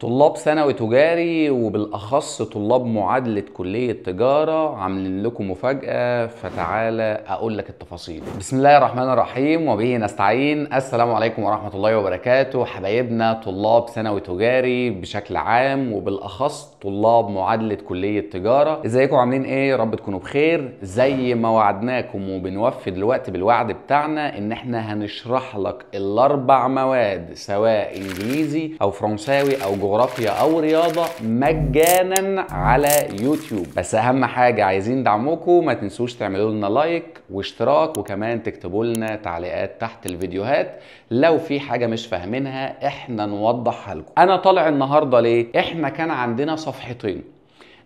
طلاب ثانوي تجاري وبالاخص طلاب معادله كليه تجاره عاملين لكم مفاجاه فتعالى اقول لك التفاصيل بسم الله الرحمن الرحيم وبه نستعين السلام عليكم ورحمه الله وبركاته حبايبنا طلاب ثانوي تجاري بشكل عام وبالاخص طلاب معادله كليه تجاره ازيكم عاملين ايه رب تكونوا بخير زي ما وعدناكم وبنوفي دلوقتي بالوعد بتاعنا ان احنا هنشرح لك الاربع مواد سواء انجليزي او فرنساوي او جغرافي جغرافيا او رياضه مجانا على يوتيوب بس اهم حاجه عايزين دعمكم ما تنسوش تعملوا لنا لايك واشتراك وكمان تكتبوا لنا تعليقات تحت الفيديوهات لو في حاجه مش فاهمينها احنا نوضحها لكم انا طالع النهارده ليه احنا كان عندنا صفحتين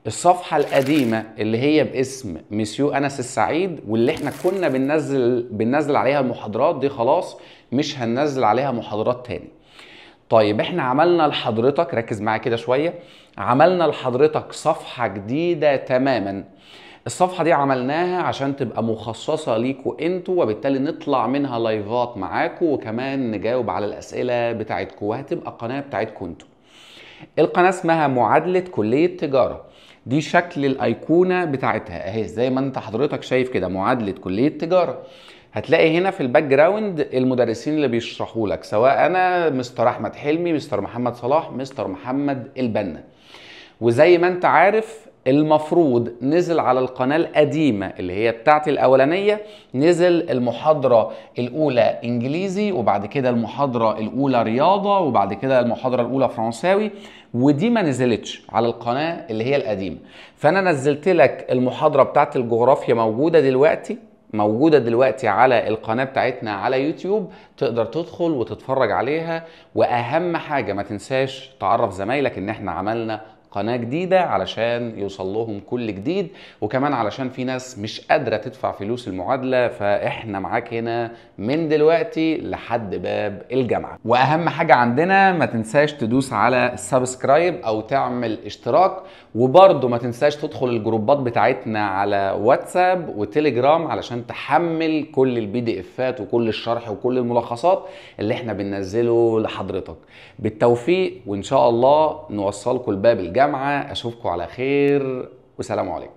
الصفحة القديمة اللي هي باسم مسيو أنس السعيد واللي احنا كنا بننزل بننزل عليها المحاضرات دي خلاص مش هننزل عليها محاضرات تاني طيب احنا عملنا لحضرتك ركز معايا كده شويه عملنا لحضرتك صفحه جديده تماما الصفحه دي عملناها عشان تبقى مخصصه ليكوا انتوا وبالتالي نطلع منها لايفات معاكوا وكمان نجاوب على الاسئله بتاعتكوا وهتبقى قناه بتاعتكوا انتوا القناه اسمها معادله كليه تجاره دي شكل الايقونه بتاعتها اهي زي ما انت حضرتك شايف كده معادله كليه تجاره هتلاقي هنا في الباك جراوند المدرسين اللي بيشرحوا لك سواء انا مستر احمد حلمي مستر محمد صلاح مستر محمد البنا وزي ما انت عارف المفروض نزل على القناة القديمة اللي هي بتاعتي الأولانية نزل المحاضرة الأولى إنجليزي وبعد كده المحاضرة الأولى رياضة وبعد كده المحاضرة الأولى فرنساوي ودي ما نزلتش على القناة اللي هي القديمة فأنا نزلت لك المحاضرة بتاعت الجغرافيا موجودة دلوقتي موجوده دلوقتي على القناه بتاعتنا على يوتيوب تقدر تدخل وتتفرج عليها واهم حاجه ما تنساش تعرف زمايلك ان احنا عملنا قناه جديده علشان يوصل لهم كل جديد وكمان علشان في ناس مش قادره تدفع فلوس المعادله فاحنا معاك هنا من دلوقتي لحد باب الجامعه واهم حاجه عندنا ما تنساش تدوس على سبسكرايب او تعمل اشتراك وبرده ما تنساش تدخل الجروبات بتاعتنا على واتساب وتليجرام علشان تحمل كل البي دي افات وكل الشرح وكل الملخصات اللي احنا بننزله لحضرتك بالتوفيق وان شاء الله نوصلكم لباب الجامعه الجامعه اشوفكم على خير وسلام عليكم